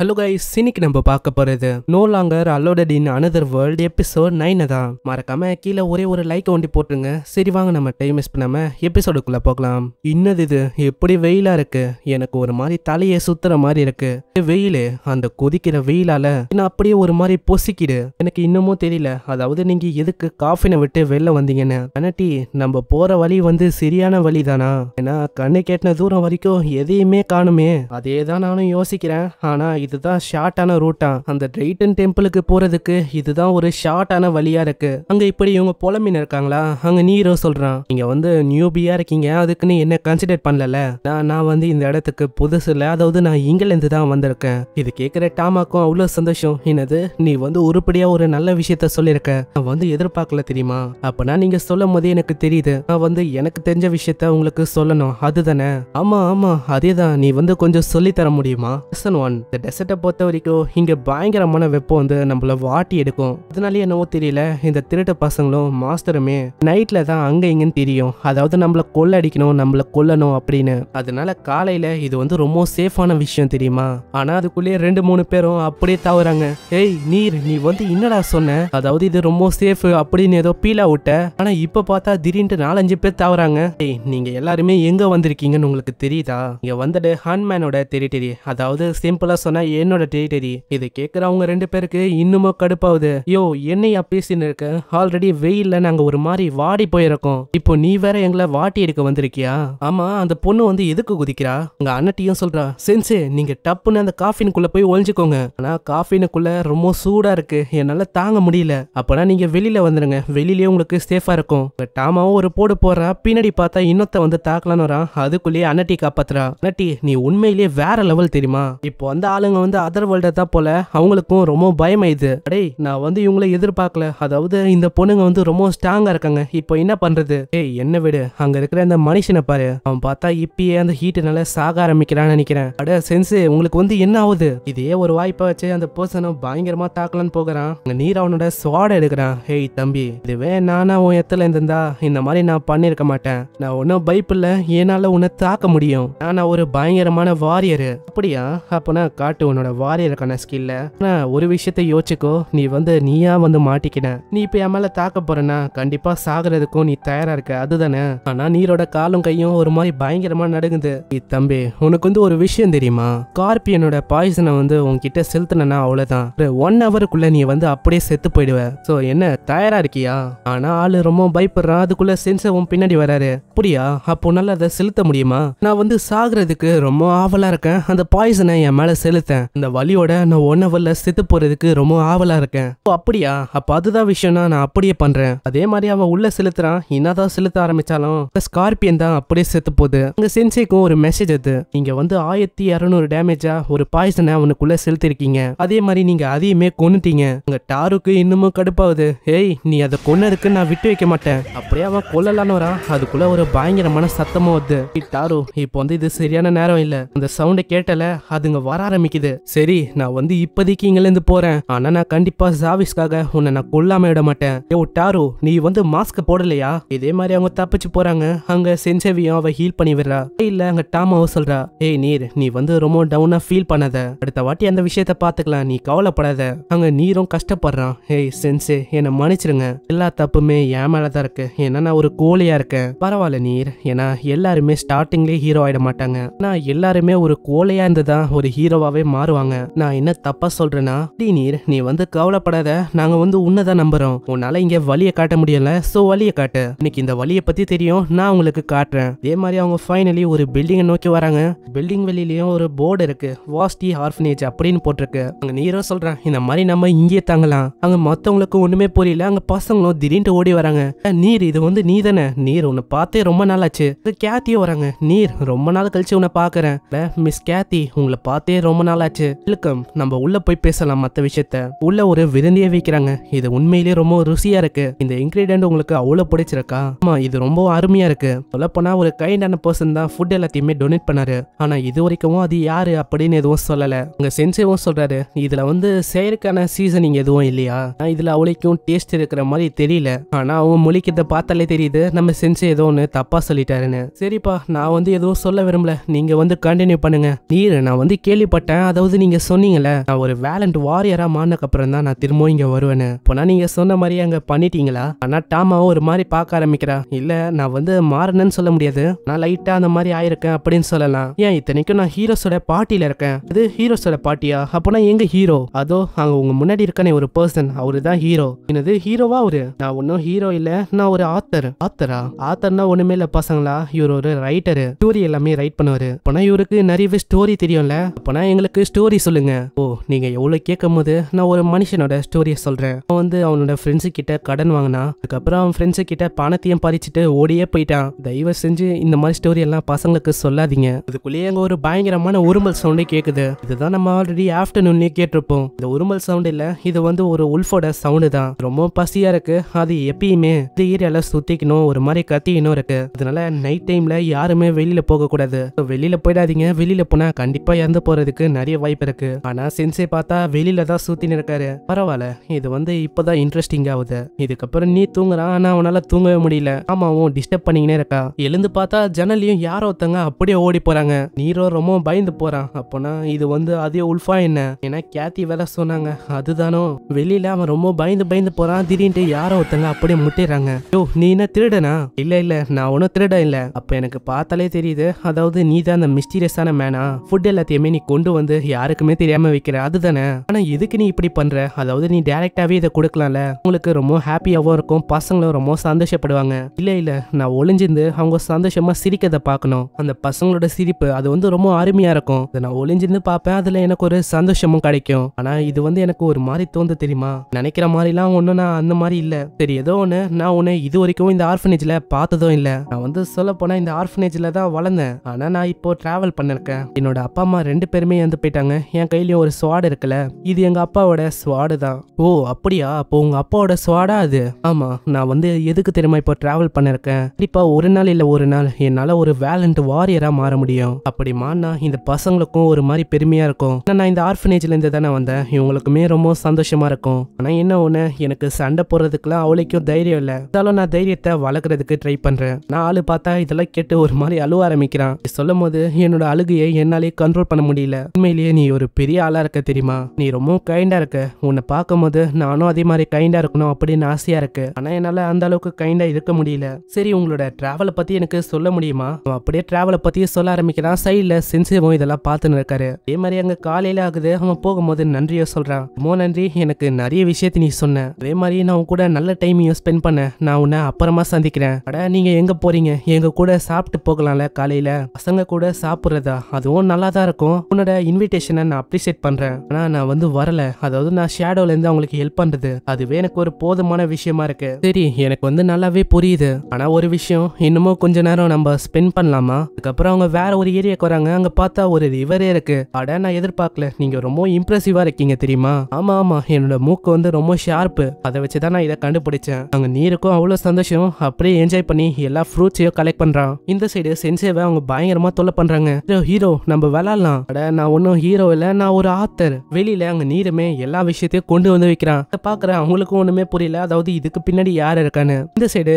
hello guys இன்னைக்கு நம்ம பார்க்க போகிறது no longer allotted in another world episode நைனை தான் மறக்காம கீழே ஒரே ஒரு லைக் ஒண்டி போட்டுருங்க சரி வாங்க நம்ம டைம் மிஸ் பண்ணாம எபிசோடுக்குள்ள போகலாம் இன்னது இது எப்படி வெயிலா இருக்கு எனக்கு ஒரு மாதிரி தலையை சுத்துற மாதிரி இருக்கு வெயில் அந்த கொதிக்கிற வெயிலால நான் அப்படியே ஒரு மாதிரி பொசிக்கிடு எனக்கு இன்னமும் தெரியல அதாவது நீங்க எதுக்கு காஃபினை விட்டு வெளில வந்தீங்கன்னு கனட்டி நம்ம போற வழி வந்து சரியான வழி தானா ஏன்னா கண்ணு கேட்டின தூரம் வரைக்கும் எதையுமே காணுமே அதே தான் நானும் யோசிக்கிறேன் ஆனா இதுதான் ஷார்ட்டான ரூட்டா அந்த டிரைட்டன் டெம்பிளுக்கு போறதுக்கு இதுதான் ஒரு ஷார்ட்டான வழியா இருக்கு அங்க இப்படி இவங்க புலம்பின்னு இருக்காங்களா அங்க நீரோ சொல்றான் நீங்க வந்து நியூபியா இருக்கீங்க அதுக்குன்னு என்ன கன்சிடர் பண்ணல நான் நான் வந்து இந்த இடத்துக்கு புதுசு இல்ல அதாவது நான் இங்கிலேந்து தான் வந்திருக்கேன் இது கேக்குற டாமாக்கும் அவ்வளவு சந்தோஷம் என்னது நீ வந்து உருப்படியா ஒரு நல்ல விஷயத்த சொல்லிருக்க நான் வந்து எதிர்பார்க்கல தெரியுமா அப்பனா நீங்க சொல்லும் போதே எனக்கு தெரியுது நான் வந்து எனக்கு தெரிஞ்ச விஷயத்த உங்களுக்கு சொல்லணும் அதுதானே ஆமா ஆமா அதேதான் நீ வந்து கொஞ்சம் சொல்லி தர முடியுமா லெசன் ஒன் த செட்டை பொறுத்த வரைக்கும் இங்கே பயங்கரமான வெப்பம் வந்து நம்மள வாட்டி எடுக்கும் அதனாலே என்னவோ தெரியல இந்த திருட்டு பசங்களும் மாஸ்டருமே நைட்டில் தான் அங்கே இங்கேன்னு தெரியும் அதாவது நம்மளை கொள்ள அடிக்கணும் நம்மளை கொல்லணும் அப்படின்னு அதனால காலையில் இது வந்து ரொம்ப சேஃபான விஷயம் தெரியுமா ஆனால் அதுக்குள்ளேயே ரெண்டு மூணு பேரும் அப்படியே தவறாங்க ஏய் நீர் நீ வந்து என்னடா சொன்ன அதாவது இது ரொம்ப சேஃப் அப்படின்னு ஏதோ பீலா விட்ட ஆனா இப்ப பார்த்தா திடீர்னு நாலஞ்சு பேர் தவறாங்க ஏய் நீங்க எல்லாருமே எங்க வந்திருக்கீங்கன்னு உங்களுக்கு தெரியுதா இங்க வந்துட்டு ஹான்மேனோட டெரிட்டரி அதாவது சிம்பிளா சொன்னா என்னோட டெரிட்டரி இது கேட்குறவங்க ரெண்டு பேருக்கு இன்னுமோ கடுப்பாகுது யோ என்னையா பேசின்னு இருக்க ஆல்ரெடி வெயில்ல நாங்க ஒரு மாதிரி வாடி போயிருக்கோம் இப்போ நீ வேற எங்களை வாட்டி எடுக்க வந்திருக்கியா ஆமா அந்த பொண்ணு வந்து எதுக்கு குதிக்கிறா உங்க அண்ணட்டியும் சொல்றா சென்சு நீங்க டப்புன்னு அந்த காஃபினுக்குள்ள போய் ஒழிஞ்சுக்கோங்க ஆனா காஃபினுக்குள்ள ரொம்ப சூடா இருக்கு என்னால தாங்க முடியல அப்பனா நீங்க வெளியில வந்துருங்க வெளியிலயே உங்களுக்கு சேஃபா இருக்கும் டாமாவும் ஒரு போடு போடுறா பின்னாடி பார்த்தா இன்னொத்த வந்து தாக்கலான்னு வரா அதுக்குள்ளேயே அன்னட்டி காப்பாத்துறா அன்னட்டி நீ உண்மையிலேயே வேற லெவல் தெரியுமா இப்போ வந்த ஆளு ஆளுங்க வந்து அதர் வேர்ல்டை தான் போல அவங்களுக்கும் ரொம்ப ஆயிது அடே நான் வந்து இவங்கள எதிர்பார்க்கல அதாவது இந்த பொண்ணுங்க வந்து ரொம்ப ஸ்ட்ராங்கா இருக்காங்க இப்போ என்ன பண்றது ஏய் என்ன விடு அங்க இருக்கிற அந்த மனுஷனை பாரு அவன் பார்த்தா இப்பயே அந்த ஹீட்டுனால சாக ஆரம்பிக்கிறான்னு நினைக்கிறேன் அட சென்சு உங்களுக்கு வந்து என்ன ஆகுது இதே ஒரு வாய்ப்பை வச்சு அந்த பர்சனை பயங்கரமா தாக்கலான்னு போகிறான் அங்க நீர் அவனோட சுவாட எடுக்கிறான் ஹேய் தம்பி இதுவே நானா உன் எத்தல இருந்திருந்தா இந்த மாதிரி நான் பண்ணிருக்க மாட்டேன் நான் ஒன்னும் இல்ல என்னால உன்னை தாக்க முடியும் நான் ஒரு பயங்கரமான வாரியரு அப்படியா அப்பனா காட்டு பட் உன்னோட வாரியருக்கான ஸ்கில்ல ஆனால் ஒரு விஷயத்த யோசிச்சுக்கோ நீ வந்து நீயா வந்து மாட்டிக்கின நீ இப்போ என் மேலே தாக்க போறனா கண்டிப்பா சாகுறதுக்கும் நீ தயாரா இருக்க அதுதானே ஆனா நீரோட காலும் கையும் ஒரு மாதிரி பயங்கரமா நடுங்குது தம்பி உனக்கு வந்து ஒரு விஷயம் தெரியுமா கார்பியனோட பாய்சனை வந்து உன்கிட்ட செலுத்தினா அவ்வளவுதான் ஒன் ஹவருக்குள்ள நீ வந்து அப்படியே செத்து போயிடுவ சோ என்ன தயாரா இருக்கியா ஆனா ஆளு ரொம்ப பயப்படுறான் அதுக்குள்ள சென்சர் உன் பின்னாடி வராரு அப்படியா அப்போ நல்லா அதை செலுத்த முடியுமா நான் வந்து சாகுறதுக்கு ரொம்ப ஆவலா இருக்கேன் அந்த பாய்சனை என் மேல செலுத்து எடுத்தேன் இந்த வழியோட நான் ஒன் ஹவர்ல செத்து போறதுக்கு ரொம்ப ஆவலா இருக்கேன் ஓ அப்படியா அப்ப அதுதான் விஷயம்னா நான் அப்படியே பண்றேன் அதே மாதிரி அவன் உள்ள செலுத்துறான் என்னதான் செலுத்த ஆரம்பிச்சாலும் ஸ்கார்பியன் தான் அப்படியே செத்து போகுது அங்க சென்சேக்கும் ஒரு மெசேஜ் அது நீங்க வந்து ஆயிரத்தி இரநூறு டேமேஜா ஒரு பாய்சனை அவனுக்குள்ள செலுத்திருக்கீங்க அதே மாதிரி நீங்க அதையுமே கொண்டுட்டீங்க உங்க டாருக்கு இன்னமும் கடுப்பாகுது ஏய் நீ அதை கொன்னதுக்கு நான் விட்டு வைக்க மாட்டேன் அப்படியே அவன் கொல்லலான்னு வரான் அதுக்குள்ள ஒரு பயங்கரமான சத்தமும் வருது டாரு இப்போ வந்து இது சரியான நேரம் இல்ல அந்த சவுண்டை கேட்டல அதுங்க வர ஆரம்பிக்குது கிடைக்குது சரி நான் வந்து இப்போதைக்கு இங்கிலேருந்து போறேன் ஆனா நான் கண்டிப்பா ஜாவிஸ்க்காக உன்னை நான் கொல்லாம விட மாட்டேன் ஏ டாரு நீ வந்து மாஸ்க் போடலையா இதே மாதிரி அவங்க தப்பிச்சு போறாங்க அங்க செஞ்சவியும் அவ ஹீல் பண்ணி விடுறா இல்ல அங்க டாமாவ சொல்றா ஏய் நீர் நீ வந்து ரொம்ப டவுனா ஃபீல் பண்ணாத அடுத்த வாட்டி அந்த விஷயத்த பாத்துக்கலாம் நீ கவலைப்படாத அங்க நீரும் கஷ்டப்படுறான் ஏய் சென்சே என்னை மன்னிச்சிருங்க எல்லா தப்புமே என் மேலதான் இருக்கு ஏன்னா நான் ஒரு கோழியா இருக்கேன் பரவாயில்ல நீர் ஏன்னா எல்லாருமே ஸ்டார்டிங்லேயே ஹீரோ ஆயிட மாட்டாங்க நான் எல்லாருமே ஒரு கோழையா இருந்துதான் ஒரு ஹீரோவாவே மாறுவாங்க நான் என்ன தப்பா சொல்றேன்னா டீனீர் நீ வந்து கவலைப்படாத நாங்க வந்து உன்னதான் நம்புறோம் உன்னால இங்க வழியை காட்ட முடியல சோ வழியை காட்டு இன்னைக்கு இந்த வழியை பத்தி தெரியும் நான் உங்களுக்கு காட்டுறேன் இதே மாதிரி அவங்க ஃபைனலி ஒரு பில்டிங்கை நோக்கி வராங்க பில்டிங் வெளியிலயும் ஒரு போர்டு இருக்கு வாஸ்டி ஆர்ஃபனேஜ் அப்படின்னு போட்டிருக்கு அங்க நீரோ சொல்றேன் இந்த மாதிரி நம்ம இங்கே தாங்கலாம் அங்க மத்தவங்களுக்கு ஒண்ணுமே புரியல அங்க பசங்களும் திடீர்னு ஓடி வராங்க நீர் இது வந்து நீ தானே நீர் உன்னை பார்த்தே ரொம்ப நாள் ஆச்சு கேத்தியும் வராங்க நீர் ரொம்ப நாள் கழிச்சு உன்னை பாக்குறேன் மிஸ் கேத்தி உங்களை பார்த்தே ரொம்ப நாள் நாளாச்சு வெல்கம் நம்ம உள்ள போய் பேசலாம் மற்ற விஷயத்த உள்ள ஒரு விருந்திய வைக்கிறாங்க இது உண்மையிலேயே ரொம்ப ருசியா இருக்கு இந்த இன்கிரீடியன்ட் உங்களுக்கு அவ்வளோ பிடிச்சிருக்கா ஆமா இது ரொம்ப அருமையா இருக்கு சொல்லப்போனா ஒரு கைண்டான பர்சன் தான் ஃபுட் எல்லாத்தையுமே டொனேட் பண்ணாரு ஆனா இது வரைக்கும் அது யாரு அப்படின்னு எதுவும் சொல்லல உங்க சென்சேவும் சொல்றாரு இதுல வந்து செயற்கான சீசனிங் எதுவும் இல்லையா இதுல அவளைக்கும் டேஸ்ட் இருக்கிற மாதிரி தெரியல ஆனா அவங்க முழிக்கிறத பார்த்தாலே தெரியுது நம்ம சென்சே ஏதோ ஒன்று தப்பா சொல்லிட்டாருன்னு சரிப்பா நான் வந்து எதுவும் சொல்ல விரும்பல நீங்க வந்து கண்டினியூ பண்ணுங்க நீர் நான் வந்து கேள்விப்பட்டேன் அதாவது நீங்க சொன்னீங்களே நான் ஒரு வேலண்ட் வாரியராக மாறினக்கப்புறம் தான் நான் திரும்பவும் இங்கே வருவேன்னு போனா நீங்க சொன்ன மாதிரி அங்கே பண்ணிட்டீங்களா ஆனால் டாமாவும் ஒரு மாதிரி பார்க்க ஆரம்பிக்கிறா இல்லை நான் வந்து மாறினேன்னு சொல்ல முடியாது நான் லைட்டாக அந்த மாதிரி ஆயிருக்கேன் அப்படின்னு சொல்லலாம் ஏன் இத்தனைக்கும் நான் ஹீரோஸோட பாட்டியில இருக்கேன் இது ஹீரோஸோட பாட்டியா அப்போனா எங்க ஹீரோ அதோ அங்கே உங்க முன்னாடி இருக்கனே ஒரு பர்சன் அவரு தான் ஹீரோ என்னது ஹீரோவா அவரு நான் ஒன்றும் ஹீரோ இல்லை நான் ஒரு ஆத்தர் ஆத்தரா ஆத்தர்னா ஒன்றுமே இல்லை பசங்களா இவர் ஒரு ரைட்டரு ஸ்டோரி எல்லாமே ரைட் பண்ணுவாரு போனா இவருக்கு நிறையவே ஸ்டோரி தெரியும்ல போனா எங்களுக்கு எனக்கு ஸ்டோரி சொல்லுங்க ஓ நீங்க எவ்வளவு கேட்கும் போது நான் ஒரு மனுஷனோட ஸ்டோரியை சொல்றேன் அவன் வந்து அவனோட ஃப்ரெண்ட்ஸு கிட்ட கடன் வாங்கினான் அதுக்கப்புறம் அவன் ஃப்ரெண்ட்ஸு கிட்ட பணத்தையும் பறிச்சுட்டு ஓடியே போயிட்டான் தயவு செஞ்சு இந்த மாதிரி ஸ்டோரி எல்லாம் பசங்களுக்கு சொல்லாதீங்க அதுக்குள்ளேயே அங்க ஒரு பயங்கரமான உருமல் சவுண்டே கேட்குது இதுதான் நம்ம ஆல்ரெடி ஆப்டர்நூன்லயே கேட்டிருப்போம் இந்த உருமல் சவுண்ட் இல்ல இது வந்து ஒரு உல்ஃபோட சவுண்டு தான் ரொம்ப பசியா இருக்கு அது எப்பயுமே இந்த ஏரியால சுத்திக்கணும் ஒரு மாதிரி கத்திக்கணும் இருக்கு அதனால நைட் டைம்ல யாருமே வெளியில போக கூடாது வெளியில போயிடாதீங்க வெளியில போனா கண்டிப்பா இறந்து போறதுக்கு நிறைய நிறைய வாய்ப்பு இருக்கு ஆனா சென்சே பார்த்தா வெளியில தான் சுத்தின்னு இருக்காரு பரவாயில்ல இது வந்து இப்பதான் இன்ட்ரெஸ்டிங் ஆகுது இதுக்கப்புறம் நீ தூங்குறான் ஆனா அவனால தூங்கவே முடியல ஆமாவும் டிஸ்டர்ப் பண்ணிக்கினே இருக்கா எழுந்து பார்த்தா ஜன்னலையும் யாரோ ஒருத்தங்க அப்படியே ஓடி போறாங்க நீரோ ரொம்ப பயந்து போறான் அப்போனா இது வந்து அதே உல்ஃபா என்ன ஏன்னா கேத்தி வேலை சொன்னாங்க அதுதானோ வெளியில அவன் ரொம்ப பயந்து பயந்து போறான் திடீர்னு யாரோ ஒருத்தங்க அப்படியே முட்டிடுறாங்க யோ நீ என்ன திருடனா இல்ல இல்ல நான் ஒன்னும் திருட இல்ல அப்ப எனக்கு பார்த்தாலே தெரியுது அதாவது நீ தான் அந்த மிஸ்டீரியஸான மேனா ஃபுட் எல்லாத்தையுமே நீ கொண்டு வந்து வந்து யாருக்குமே தெரியாம வைக்கிற அதுதானே ஆனா எதுக்கு நீ இப்படி பண்ற அதாவது நீ டைரக்டாவே இதை கொடுக்கலாம்ல உங்களுக்கு ரொம்ப ஹாப்பியாவும் இருக்கும் பசங்களும் ரொம்ப சந்தோஷப்படுவாங்க இல்ல இல்ல நான் ஒளிஞ்சிருந்து அவங்க சந்தோஷமா சிரிக்கதை பார்க்கணும் அந்த பசங்களோட சிரிப்பு அது வந்து ரொம்ப அருமையா இருக்கும் நான் ஒளிஞ்சிருந்து பார்ப்பேன் அதுல எனக்கு ஒரு சந்தோஷமும் கிடைக்கும் ஆனா இது வந்து எனக்கு ஒரு மாதிரி தோந்து தெரியுமா நினைக்கிற மாதிரிலாம் ஒன்றும் நான் அந்த மாதிரி இல்லை சரி ஏதோ ஒண்ணு நான் உன்னை இது வரைக்கும் இந்த ஆர்ஃபனேஜ்ல பார்த்ததும் இல்லை நான் வந்து சொல்ல போனா இந்த ஆர்ஃபனேஜ்ல தான் வளர்ந்தேன் ஆனால் நான் இப்போ டிராவல் பண்ணிருக்கேன் என்னோட அப்பா அம்மா ரெண்டு பேருமே வந்து போயிட்டாங்க என் கையிலயும் ஒரு ஸ்வாடு இருக்குல்ல இது எங்க அப்பாவோட ஸ்வாடு தான் ஓ அப்படியா அப்போ உங்க அப்பாவோட சுவாடா அது ஆமா நான் வந்து எதுக்கு தெரியுமா இப்போ டிராவல் பண்ணிருக்கேன் கண்டிப்பா ஒரு நாள் இல்ல ஒரு நாள் என்னால ஒரு வேலண்ட் வாரியரா மாற முடியும் அப்படி மாறினா இந்த பசங்களுக்கும் ஒரு மாதிரி பெருமையா இருக்கும் நான் இந்த ஆர்ஃபனேஜ்ல இருந்து தானே வந்தேன் இவங்களுக்குமே ரொம்ப சந்தோஷமா இருக்கும் ஆனா என்ன ஒண்ணு எனக்கு சண்டை போடுறதுக்குலாம் அவளைக்கும் தைரியம் இல்லை இருந்தாலும் நான் தைரியத்தை வளர்க்குறதுக்கு ட்ரை பண்றேன் நான் ஆளு பார்த்தா இதெல்லாம் கேட்டு ஒரு மாதிரி அழுவ ஆரம்பிக்கிறான் சொல்லும் போது என்னோட அழுகையை என்னாலே கண்ட்ரோல் பண்ண முடியல உண்மையிலேயே நீ ஒரு பெரிய ஆளாக இருக்க தெரியுமா நீ ரொம்ப கைண்டாக இருக்க உன்னை போது நானும் அதே மாதிரி கைண்டாக இருக்கணும் அப்படின்னு ஆசையாக இருக்கு ஆனால் என்னால் அந்த அளவுக்கு கைண்டாக இருக்க முடியல சரி உங்களோட ட்ராவலை பற்றி எனக்கு சொல்ல முடியுமா அப்படியே ட்ராவலை பற்றி சொல்ல ஆரம்பிக்கிறான் சைடில் சென்சிவும் இதெல்லாம் பார்த்துன்னு இருக்காரு அதே மாதிரி அங்கே காலையில் ஆகுது அவன் போகும்போது நன்றியோ சொல்கிறான் ரொம்ப நன்றி எனக்கு நிறைய விஷயத்தை நீ சொன்ன அதே மாதிரி நான் உன் கூட நல்ல டைமையும் ஸ்பெண்ட் பண்ண நான் உன்னை அப்புறமா சந்திக்கிறேன் அட நீங்கள் எங்கே போகிறீங்க எங்கள் கூட சாப்பிட்டு போகலாம்ல காலையில் பசங்க கூட சாப்பிட்றதா அதுவும் நல்லா தான் இருக்கும் உன்னோட இன்விடேஷனை நான் அப்ரிசியேட் பண்றேன் ஆனா நான் வந்து வரல அதாவது நான் ஷேடோல இருந்து அவங்களுக்கு ஹெல்ப் பண்றது அதுவே எனக்கு ஒரு போதுமான விஷயமா இருக்கு சரி எனக்கு வந்து நல்லாவே புரியுது ஆனா ஒரு விஷயம் இன்னமும் கொஞ்ச நேரம் நம்ம ஸ்பெண்ட் பண்ணலாமா அதுக்கப்புறம் அவங்க வேற ஒரு ஏரியாவுக்கு வராங்க அங்க பார்த்தா ஒரு ரிவரே இருக்கு அட நான் எதிர்பார்க்கல நீங்க ரொம்ப இம்ப்ரெசிவா இருக்கீங்க தெரியுமா ஆமா ஆமா என்னோட மூக்கு வந்து ரொம்ப ஷார்ப்பு அதை வச்சு தான் நான் இதை கண்டுபிடிச்சேன் அங்க நீருக்கும் அவ்வளவு சந்தோஷம் அப்படியே என்ஜாய் பண்ணி எல்லா ஃப்ரூட்ஸையும் கலெக்ட் பண்றான் இந்த சைடு சென்சேவை அவங்க பயங்கரமா தொல்லை பண்ணுறாங்க ஹீரோ நம்ம விளாட்லாம் அட நான் ஒன்றும் நானும் ஹீரோ இல்ல நான் ஒரு ஆத்தர் வெளியில அங்க நீருமே எல்லா விஷயத்தையும் கொண்டு வந்து வைக்கிறான் அதை பாக்குற அவங்களுக்கும் ஒண்ணுமே புரியல அதாவது இதுக்கு பின்னாடி யார் இருக்கான்னு இந்த சைடு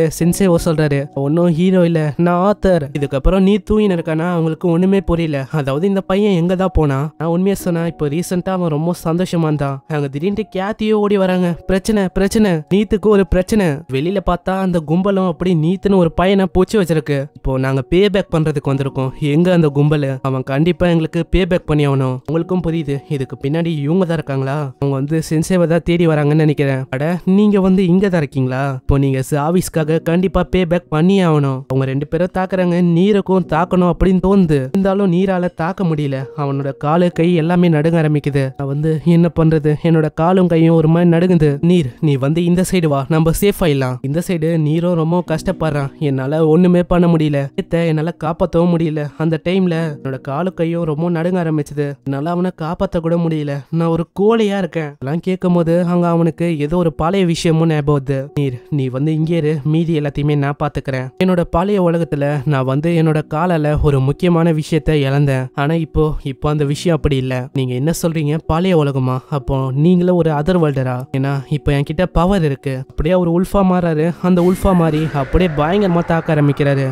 ஓ சொல்றாரு ஒன்னும் ஹீரோ இல்லை நான் ஆத்தர் இதுக்கப்புறம் நீ தூயின் இருக்கானா அவங்களுக்கு ஒண்ணுமே புரியல அதாவது இந்த பையன் எங்க தான் போனா நான் உண்மையாக சொன்னேன் இப்போ ரீசெண்டா அவன் ரொம்ப சந்தோஷமா இருந்தான் அங்கே திடீர்னு கேத்தியோ ஓடி வராங்க பிரச்சனை பிரச்சனை நீத்துக்கு ஒரு பிரச்சனை வெளியில பார்த்தா அந்த கும்பலும் அப்படி நீத்துன்னு ஒரு பையனை பூச்சி வச்சிருக்கு இப்போ நாங்க பே பேக் பண்றதுக்கு வந்திருக்கோம் எங்க அந்த கும்பல் அவன் கண்டிப்பா எங்களுக்கு பே பேக் பண்ணி காணும் உங்களுக்கும் புரியுது இதுக்கு பின்னாடி இவங்க தான் இருக்காங்களா அவங்க வந்து சென்சேவை தான் தேடி வராங்கன்னு நினைக்கிறேன் அட நீங்க வந்து இங்க தான் இருக்கீங்களா இப்போ நீங்க சாவிஸ்க்காக கண்டிப்பா பே பேக் பண்ணி ஆகணும் அவங்க ரெண்டு பேரும் தாக்குறாங்க நீருக்கும் தாக்கணும் அப்படின்னு தோணுது இருந்தாலும் நீரால தாக்க முடியல அவனோட காலு கை எல்லாமே நடுங்க ஆரம்பிக்குது நான் வந்து என்ன பண்றது என்னோட காலும் கையும் ஒரு மாதிரி நடுங்குது நீர் நீ வந்து இந்த சைடு வா நம்ம சேஃப் ஆயிடலாம் இந்த சைடு நீரும் ரொம்ப கஷ்டப்படுறான் என்னால ஒண்ணுமே பண்ண முடியல என்னால காப்பாற்றவும் முடியல அந்த டைம்ல என்னோட காலு கையும் ரொம்ப நடுங்க ஆரம்பிச்சது என்னால அவனை காப்பாத்த கூட முடியல நான் ஒரு கோழையா இருக்கேன் எல்லாம் கேட்கும் போது அங்க அவனுக்கு ஏதோ ஒரு பழைய விஷயமும் ஞாபகம் நீர் நீ வந்து இங்கே இரு மீதி எல்லாத்தையுமே நான் பாத்துக்கிறேன் என்னோட பழைய உலகத்துல நான் வந்து என்னோட காலால ஒரு முக்கியமான விஷயத்த இழந்தேன் ஆனா இப்போ இப்போ அந்த விஷயம் அப்படி இல்ல நீங்க என்ன சொல்றீங்க பழைய உலகமா அப்போ நீங்களும் ஒரு அதர் வேர்ல்டரா ஏன்னா இப்போ என்கிட்ட பவர் இருக்கு அப்படியே அவர் உல்ஃபா மாறாரு அந்த உல்ஃபா மாறி அப்படியே பயங்கரமா தாக்க ஆரம்பிக்கிறாரு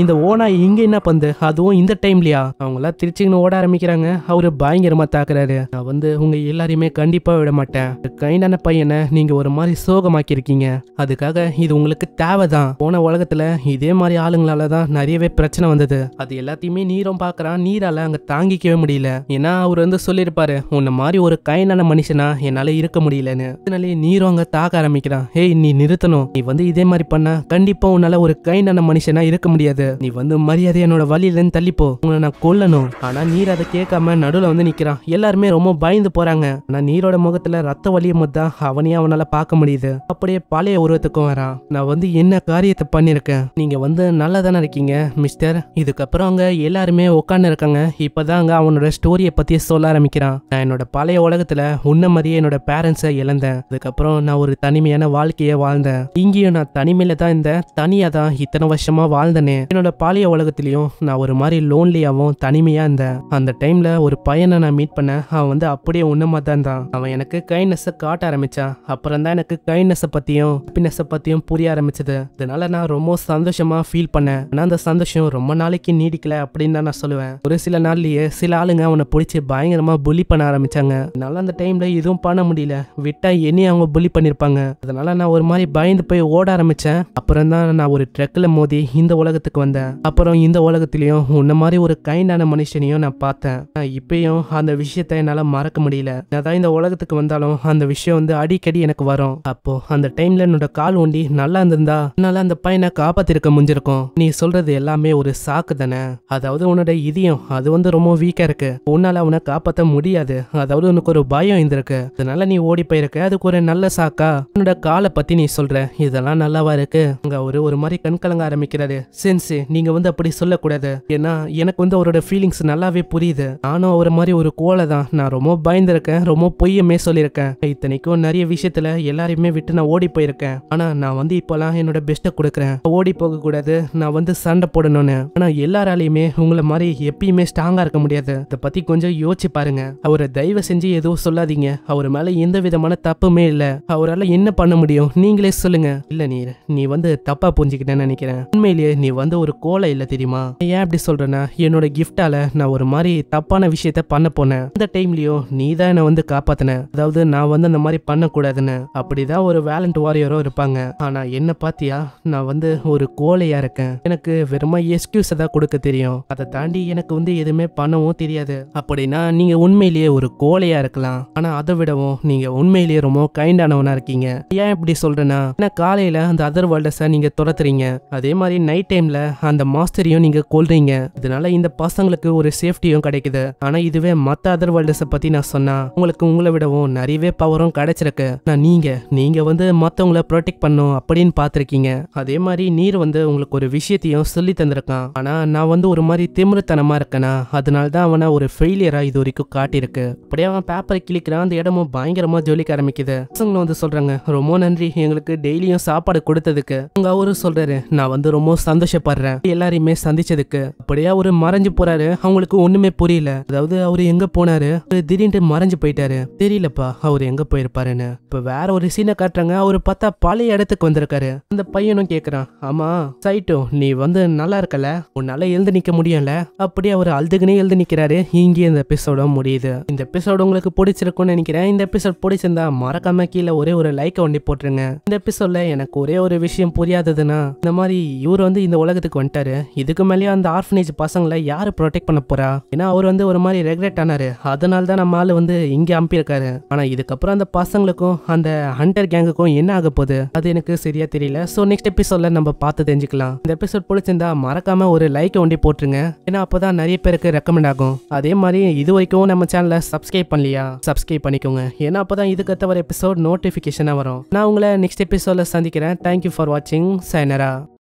இந்த ஓனா இங்க என்ன பந்து அதுவும் இந்த டைம்லயா அவங்க எல்லாம் திருச்சிங்கன்னு ஓட ஆரம்பிக்கிறாங்க அவர் இவர் பயங்கரமாக தாக்குறாரு நான் வந்து உங்கள் எல்லாரையுமே கண்டிப்பாக விட மாட்டேன் கைண்டான பையனை நீங்கள் ஒரு மாதிரி சோகமாக்கியிருக்கீங்க அதுக்காக இது உங்களுக்கு தேவை தான் போன உலகத்தில் இதே மாதிரி ஆளுங்களால தான் நிறையவே பிரச்சனை வந்தது அது எல்லாத்தையுமே நீரும் பாக்குறான் நீரால் அங்கே தாங்கிக்கவே முடியல ஏன்னா அவர் வந்து சொல்லியிருப்பாரு உன்னை மாதிரி ஒரு கைண்டான மனுஷனா என்னால் இருக்க முடியலன்னு இதனாலே நீரும் அங்கே தாக்க ஆரம்பிக்கிறான் ஹேய் நீ நிறுத்தணும் நீ வந்து இதே மாதிரி பண்ண கண்டிப்பாக உன்னால் ஒரு கைண்டான மனுஷனா இருக்க முடியாது நீ வந்து மரியாதை என்னோட வழியிலேருந்து தள்ளிப்போ உங்களை நான் கொல்லணும் ஆனால் நீர் அதை கேட்காம நடுவில் வந்து நிற்கிறான் எல்லாருமே ரொம்ப பயந்து போறாங்க ஆனால் நீரோட முகத்தில் ரத்த வலியும் தான் அவனையும் அவனால் பார்க்க முடியுது அப்படியே பழைய உருவத்துக்கும் வரான் நான் வந்து என்ன காரியத்தை பண்ணியிருக்கேன் நீங்கள் வந்து நல்லா தானே இருக்கீங்க மிஸ்டர் இதுக்கப்புறம் அங்கே எல்லாருமே உட்காந்து இருக்காங்க இப்போ தான் அங்கே அவனோட ஸ்டோரியை பற்றி சொல்ல ஆரம்பிக்கிறான் நான் என்னோட பழைய உலகத்தில் உன்ன மாதிரியே என்னோட பேரண்ட்ஸை இழந்தேன் அதுக்கப்புறம் நான் ஒரு தனிமையான வாழ்க்கையை வாழ்ந்தேன் இங்கேயும் நான் தனிமையில் தான் இந்த தனியாக தான் இத்தனை வருஷமாக வாழ்ந்தேனே என்னோட பழைய உலகத்திலையும் நான் ஒரு மாதிரி லோன்லியாகவும் தனிமையாக இருந்தேன் அந்த டைமில் ஒரு ஒரு பையனை நான் மீட் பண்ணேன் அவன் வந்து அப்படியே உன்னமா தான் தான் அவன் எனக்கு கைண்ட்னஸை காட்ட ஆரம்பிச்சான் அப்புறம் தான் எனக்கு கைண்ட்னஸை பற்றியும் ஹாப்பினஸை பற்றியும் புரிய ஆரம்பிச்சது இதனால நான் ரொம்ப சந்தோஷமாக ஃபீல் பண்ணேன் ஆனால் அந்த சந்தோஷம் ரொம்ப நாளைக்கு நீடிக்கல அப்படின்னு தான் நான் சொல்லுவேன் ஒரு சில நாள்லயே சில ஆளுங்க அவனை பிடிச்சி பயங்கரமாக புலி பண்ண ஆரம்பிச்சாங்க அதனால அந்த டைமில் எதுவும் பண்ண முடியல விட்டா இனி அவங்க புலி பண்ணியிருப்பாங்க அதனால நான் ஒரு மாதிரி பயந்து போய் ஓட ஆரம்பித்தேன் அப்புறம் தான் நான் ஒரு ட்ரக்கில் மோதி இந்த உலகத்துக்கு வந்தேன் அப்புறம் இந்த உலகத்துலேயும் உன்ன மாதிரி ஒரு கைண்டான மனுஷனையும் நான் பார்த்தேன் இப்பயும் அந்த விஷயத்த என்னால் மறக்க முடியல அதான் இந்த உலகத்துக்கு வந்தாலும் அந்த விஷயம் வந்து அடிக்கடி எனக்கு வரும் அப்போ அந்த டைம்ல என்னோட கால் ஒண்டி நல்லா இருந்திருந்தா என்னால் அந்த பையனை காப்பாத்திருக்க முடிஞ்சிருக்கும் நீ சொல்றது எல்லாமே ஒரு சாக்கு தானே அதாவது உன்னோட இதயம் அது வந்து ரொம்ப வீக்கா இருக்கு உன்னால அவனை காப்பாற்ற முடியாது அதாவது உனக்கு ஒரு பயம் இருந்திருக்கு அதனால நீ ஓடி போயிருக்க அதுக்கு ஒரு நல்ல சாக்கா உன்னோட காலை பத்தி நீ சொல்ற இதெல்லாம் நல்லாவா இருக்கு அங்க ஒரு ஒரு மாதிரி கண்கலங்க ஆரம்பிக்கிறாரு சென்சி நீங்க வந்து அப்படி சொல்லக்கூடாது ஏன்னா எனக்கு வந்து அவரோட ஃபீலிங்ஸ் நல்லாவே புரியுது நானும் ஒரு மாதிரி ஒரு கோலை தான் நான் ரொம்ப பயந்துருக்கேன் ரொம்ப பொய்யமே சொல்லியிருக்கேன் இத்தனைக்கும் நிறைய விஷயத்துல எல்லாரையுமே விட்டு நான் ஓடி போயிருக்கேன் ஆனா நான் வந்து இப்போலாம் என்னோட பெஸ்ட்டை கொடுக்குறேன் ஓடி போக கூடாது நான் வந்து சண்டை போடணும்னு ஆனா எல்லாராலையுமே உங்களை மாதிரி எப்பயுமே ஸ்ட்ராங்கா இருக்க முடியாது இதை பத்தி கொஞ்சம் யோசிச்சு பாருங்க அவரை தயவு செஞ்சு எதுவும் சொல்லாதீங்க அவர் மேல எந்த விதமான தப்புமே இல்ல அவரால் என்ன பண்ண முடியும் நீங்களே சொல்லுங்க இல்ல நீர் நீ வந்து தப்பா புரிஞ்சுக்கிட்டேன்னு நினைக்கிறேன் உண்மையிலேயே நீ வந்து ஒரு கோலை இல்ல தெரியுமா ஏன் அப்படி சொல்றேன்னா என்னோட கிஃப்டால நான் ஒரு மாதிரி தப்பான விஷயம் விஷயத்த பண்ண போனேன் அந்த டைம்லயோ நீ தான் என்னை வந்து காப்பாத்தின அதாவது நான் வந்து அந்த மாதிரி பண்ணக்கூடாதுன்னு அப்படிதான் ஒரு வேலண்ட் வாரியரோ இருப்பாங்க ஆனா என்ன பாத்தியா நான் வந்து ஒரு கோலையா இருக்கேன் எனக்கு வெறுமா எஸ்கியூஸ் தான் கொடுக்க தெரியும் அதை தாண்டி எனக்கு வந்து எதுவுமே பண்ணவும் தெரியாது அப்படின்னா நீங்க உண்மையிலேயே ஒரு கோலையா இருக்கலாம் ஆனா அதை விடவும் நீங்க உண்மையிலேயே ரொம்ப கைண்டானவனா இருக்கீங்க ஏன் இப்படி சொல்றேன்னா ஏன்னா காலையில அந்த அதர் வேர்ல்டஸை நீங்க துரத்துறீங்க அதே மாதிரி நைட் டைம்ல அந்த மாஸ்டரையும் நீங்க கொல்றீங்க இதனால இந்த பசங்களுக்கு ஒரு சேஃப்டியும் கிடைக்குது ஆனா ஆனா இதுவே மத்த அதர் வேர்ல்டஸை பத்தி நான் சொன்னா உங்களுக்கு உங்களை விடவும் நிறையவே பவரும் கிடைச்சிருக்கு நான் நீங்க நீங்க வந்து மத்தவங்களை ப்ரொடெக்ட் பண்ணும் அப்படின்னு பாத்திருக்கீங்க அதே மாதிரி நீர் வந்து உங்களுக்கு ஒரு விஷயத்தையும் சொல்லி தந்திருக்கான் ஆனா நான் வந்து ஒரு மாதிரி திமுருத்தனமா இருக்கேனா அதனால தான் அவனை ஒரு ஃபெயிலியரா இது வரைக்கும் காட்டியிருக்கு அப்படியே அவன் பேப்பரை கிளிக்கிறான் அந்த இடமும் பயங்கரமா ஜொலிக்க ஆரம்பிக்குது பசங்களும் வந்து சொல்றாங்க ரொம்ப நன்றி எங்களுக்கு டெய்லியும் சாப்பாடு கொடுத்ததுக்கு அவங்க அவரும் சொல்றாரு நான் வந்து ரொம்ப சந்தோஷப்படுறேன் எல்லாரையுமே சந்திச்சதுக்கு அப்படியே ஒரு மறைஞ்சு போறாரு அவங்களுக்கு ஒண்ணுமே புரியல அதாவது அதாவது அவர் எங்க போனாரு திடீர்னு மறைஞ்சு போயிட்டாரு தெரியலப்பா அவர் எங்க போயிருப்பாருன்னு இப்ப வேற ஒரு சீனை காட்டுறாங்க அவர் பார்த்தா பழைய இடத்துக்கு வந்திருக்காரு அந்த பையனும் கேக்குறான் ஆமா சைட்டோ நீ வந்து நல்லா இருக்கல உன்னால எழுந்து நிக்க முடியும்ல அப்படியே அவர் அழுதுகுனே எழுந்து நிக்கிறாரு இங்கே இந்த எபிசோட முடியுது இந்த எபிசோட உங்களுக்கு பிடிச்சிருக்கும்னு நினைக்கிறேன் இந்த எபிசோட் பிடிச்சிருந்தா மறக்காம கீழே ஒரே ஒரு லைக்கை ஒண்டி போட்டுருங்க இந்த எபிசோட்ல எனக்கு ஒரே ஒரு விஷயம் புரியாததுன்னா இந்த மாதிரி இவர் வந்து இந்த உலகத்துக்கு வந்துட்டாரு இதுக்கு மேலேயே அந்த ஆர்ஃபனேஜ் பசங்களை யாரு ப்ரொடெக்ட் பண்ண போறா ஏன்னா அவர் வந்து ஒரு மாதிரி மாதிரி ரெக்ரெட் ஆனார் அதனால தான் நம்ம ஆள் வந்து இங்கே அனுப்பியிருக்காரு ஆனால் இதுக்கப்புறம் அந்த பசங்களுக்கும் அந்த ஹண்டர் கேங்குக்கும் என்ன ஆக போகுது அது எனக்கு சரியாக தெரியல ஸோ நெக்ஸ்ட் எபிசோட்ல நம்ம பார்த்து தெரிஞ்சுக்கலாம் இந்த எபிசோட் பிடிச்சிருந்தா மறக்காம ஒரு லைக் ஒண்டி போட்டுருங்க ஏன்னா அப்போதான் நிறைய பேருக்கு ரெக்கமெண்ட் ஆகும் அதே மாதிரி இது வரைக்கும் நம்ம சேனலை சப்ஸ்கிரைப் பண்ணலையா சப்ஸ்கிரைப் பண்ணிக்கோங்க ஏன்னா அப்போதான் இதுக்கத்த ஒரு எபிசோட் நோட்டிஃபிகேஷனாக வரும் நான் உங்களை நெக்ஸ்ட் எபிசோட்ல சந்திக்கிறேன் தேங்க்யூ ஃபார் வாட்சிங் சைனரா